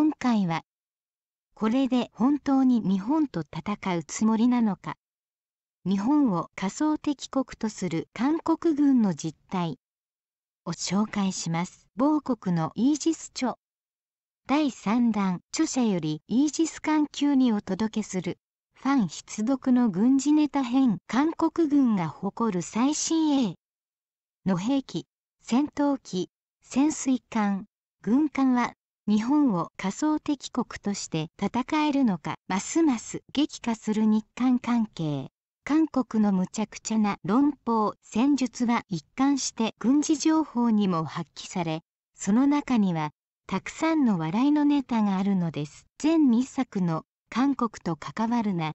今回はこれで本当に日本と戦うつもりなのか日本を仮想敵国とする韓国軍の実態を紹介します某国のイージス著第3弾著者よりイージス艦級にお届けするファン必読の軍事ネタ編韓国軍が誇る最新鋭の兵器戦闘機潜水艦軍艦は日本を仮想敵国として戦えるのかますます激化する日韓関係韓国の無茶苦茶な論法戦術は一貫して軍事情報にも発揮されその中にはたくさんの笑いのネタがあるのです全2作の「韓国と関わるな」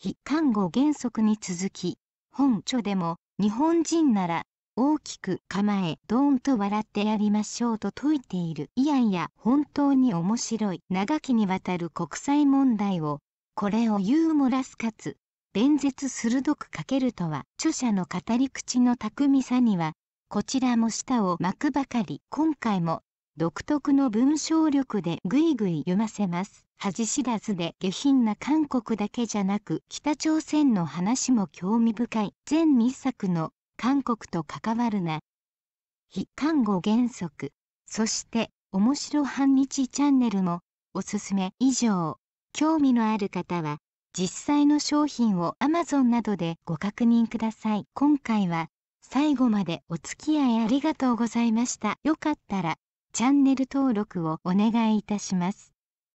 非看護原則に続き本著でも日本人なら大きく構えドーンと笑ってやりましょうと説いているいやいや本当に面白い長きにわたる国際問題をこれをユーモラスかつ弁舌鋭く書けるとは著者の語り口の巧みさにはこちらも舌を巻くばかり今回も独特の文章力でぐいぐい読ませます。恥知らずで下品な韓国だけじゃなく北朝鮮の話も興味深い全2作の韓国と関わるな非看護原則そして面白半日チャンネルもおすすめ以上興味のある方は実際の商品を Amazon などでご確認ください今回は最後までお付き合いありがとうございましたよかったらチャンネル登録をお願いいたします